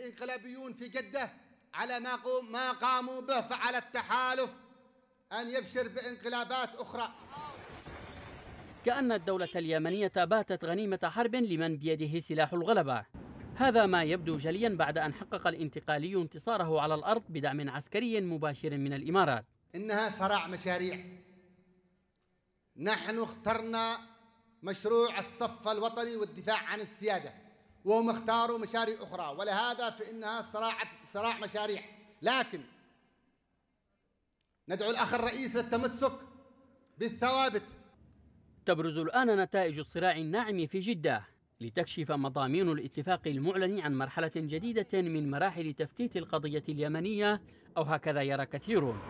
انقلابيون في جدة على ما ما قاموا به فعلى التحالف أن يبشر بانقلابات أخرى كأن الدولة اليمنية باتت غنيمة حرب لمن بيده سلاح الغلبة هذا ما يبدو جليا بعد أن حقق الانتقالي انتصاره على الأرض بدعم عسكري مباشر من الإمارات إنها صراع مشاريع نحن اخترنا مشروع الصف الوطني والدفاع عن السيادة وهم اختاروا مشاريع أخرى ولهذا فإنها صراع صراع مشاريع لكن ندعو الأخ الرئيس للتمسك بالثوابت تبرز الآن نتائج الصراع الناعم في جدة لتكشف مضامين الاتفاق المعلن عن مرحلة جديدة من مراحل تفتيت القضية اليمنية أو هكذا يرى كثيرون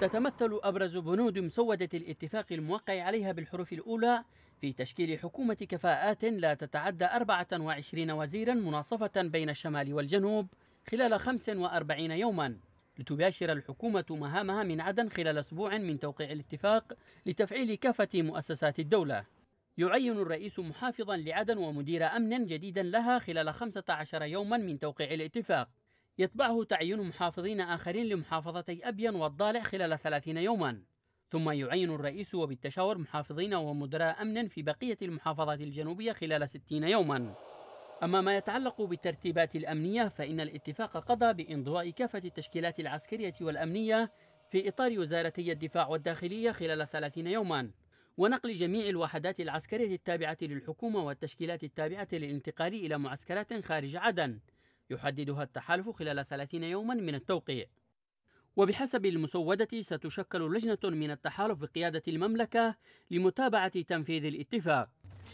تتمثل أبرز بنود مسودة الاتفاق الموقع عليها بالحروف الأولى في تشكيل حكومة كفاءات لا تتعدى 24 وزيرا مناصفة بين الشمال والجنوب خلال 45 يوما لتباشر الحكومة مهامها من عدن خلال أسبوع من توقيع الاتفاق لتفعيل كافة مؤسسات الدولة يعين الرئيس محافظا لعدن ومدير أمن جديدا لها خلال 15 يوما من توقيع الاتفاق يتبعه تعيين محافظين آخرين لمحافظتي أبين والضالع خلال 30 يوماً ثم يعين الرئيس وبالتشاور محافظين ومدراء أمنا في بقية المحافظات الجنوبية خلال 60 يوما أما ما يتعلق بالترتيبات الأمنية فإن الاتفاق قضى بإنضواء كافة التشكيلات العسكرية والأمنية في إطار وزارتي الدفاع والداخلية خلال 30 يوما ونقل جميع الوحدات العسكرية التابعة للحكومة والتشكيلات التابعة للانتقال إلى معسكرات خارج عدن يحددها التحالف خلال 30 يوما من التوقيع وبحسب المسودة ستشكل لجنة من التحالف بقيادة المملكة لمتابعة تنفيذ الاتفاق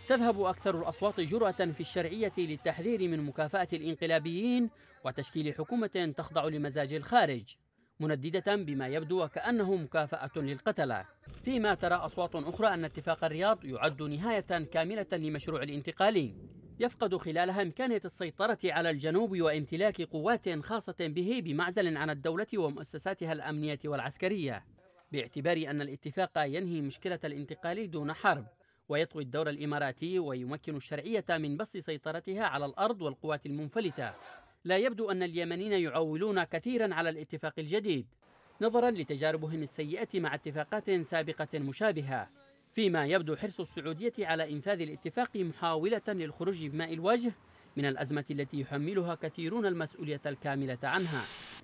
تذهب أكثر الأصوات جرأة في الشرعية للتحذير من مكافأة الانقلابيين وتشكيل حكومة تخضع لمزاج الخارج منددة بما يبدو وكأنه مكافأة للقتلة فيما ترى أصوات أخرى أن اتفاق الرياض يعد نهاية كاملة لمشروع الانتقالي يفقد خلالها إمكانية السيطرة على الجنوب وامتلاك قوات خاصة به بمعزل عن الدولة ومؤسساتها الأمنية والعسكرية باعتبار أن الاتفاق ينهي مشكلة الانتقال دون حرب ويطوي الدور الإماراتي ويمكن الشرعية من بسط سيطرتها على الأرض والقوات المنفلتة لا يبدو أن اليمنيين يعولون كثيرا على الاتفاق الجديد نظرا لتجاربهم السيئة مع اتفاقات سابقة مشابهة فيما يبدو حرص السعودية على إنفاذ الاتفاق محاولة للخروج بماء الوجه من الأزمة التي يحملها كثيرون المسؤولية الكاملة عنها